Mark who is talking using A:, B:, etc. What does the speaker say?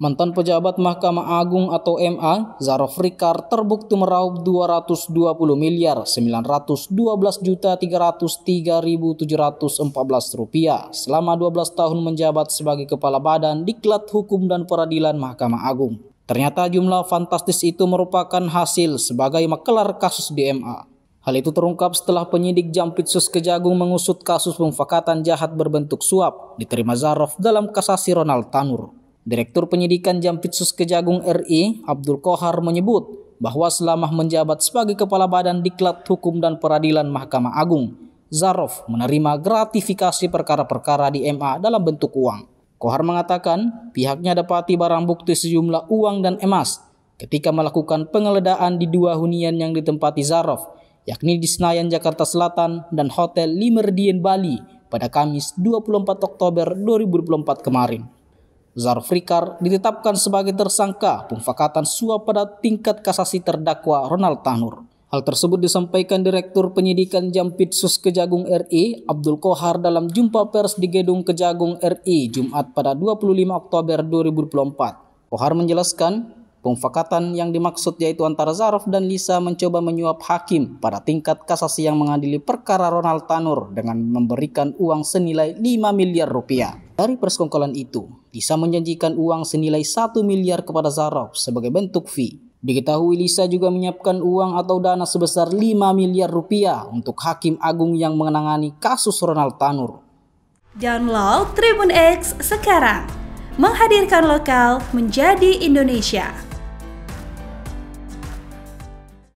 A: Mantan pejabat Mahkamah Agung atau MA, Zarof Rikar terbukti meraup 220 miliar 912 juta 303.714 rupiah selama 12 tahun menjabat sebagai Kepala Badan Diklat Hukum dan Peradilan Mahkamah Agung. Ternyata jumlah fantastis itu merupakan hasil sebagai makelar kasus di MA. Hal itu terungkap setelah penyidik Jampitsus Kejagung mengusut kasus pemufakatan jahat berbentuk suap diterima Zarof dalam kasasi Ronald Tanur. Direktur Penyidikan Jampitsus Kejagung RI, Abdul Kohar menyebut bahwa selama menjabat sebagai Kepala Badan Diklat Hukum dan Peradilan Mahkamah Agung, Zarov menerima gratifikasi perkara-perkara di MA dalam bentuk uang. Kohar mengatakan pihaknya dapati barang bukti sejumlah uang dan emas ketika melakukan penggeledahan di dua hunian yang ditempati Zarov, yakni di Senayan, Jakarta Selatan dan Hotel Limerdien, Bali pada Kamis 24 Oktober 2024 kemarin. Zarfrikar ditetapkan sebagai tersangka pemfakatan suap pada tingkat kasasi terdakwa Ronald Tanur. Hal tersebut disampaikan Direktur Penyidikan Jampitsus Kejagung RI Abdul Kohar dalam jumpa pers di Gedung Kejagung RI Jumat pada 25 Oktober 2024. Kohar menjelaskan, pemfakatan yang dimaksud yaitu antara Zarov dan Lisa mencoba menyuap hakim pada tingkat kasasi yang mengadili perkara Ronald Tanur dengan memberikan uang senilai 5 miliar rupiah. Dari persekongkolan itu, Lisa menjanjikan uang senilai 1 miliar kepada Zarov sebagai bentuk fee. Diketahui Lisa juga menyiapkan uang atau dana sebesar 5 miliar rupiah untuk Hakim Agung yang menangani kasus Ronald Tanur. Download Tribun X sekarang, menghadirkan lokal menjadi Indonesia.